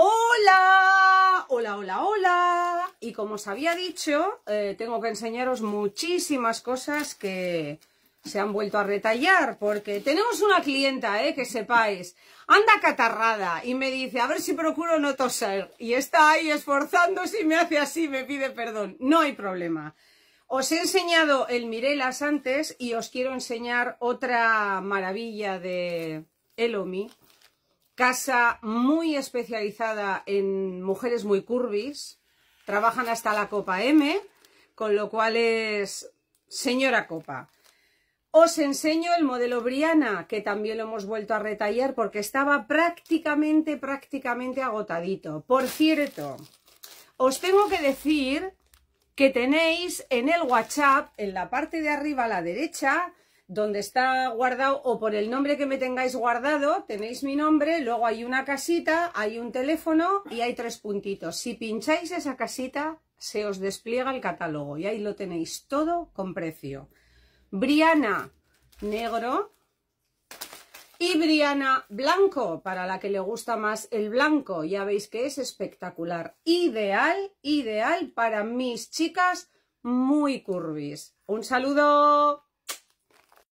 ¡Hola! Hola, hola, hola. Y como os había dicho, eh, tengo que enseñaros muchísimas cosas que se han vuelto a retallar, porque tenemos una clienta, eh, que sepáis, anda catarrada y me dice, a ver si procuro no toser. Y está ahí esforzándose y me hace así, me pide perdón. No hay problema. Os he enseñado el Mirelas antes y os quiero enseñar otra maravilla de Elomi, casa muy especializada en mujeres muy curvis, trabajan hasta la copa M, con lo cual es señora copa. Os enseño el modelo Briana, que también lo hemos vuelto a retallar porque estaba prácticamente, prácticamente agotadito. Por cierto, os tengo que decir que tenéis en el WhatsApp, en la parte de arriba a la derecha, donde está guardado o por el nombre que me tengáis guardado, tenéis mi nombre, luego hay una casita, hay un teléfono y hay tres puntitos. Si pincháis esa casita, se os despliega el catálogo y ahí lo tenéis todo con precio. Briana negro y Briana blanco, para la que le gusta más el blanco. Ya veis que es espectacular. Ideal, ideal para mis chicas muy curvis. Un saludo.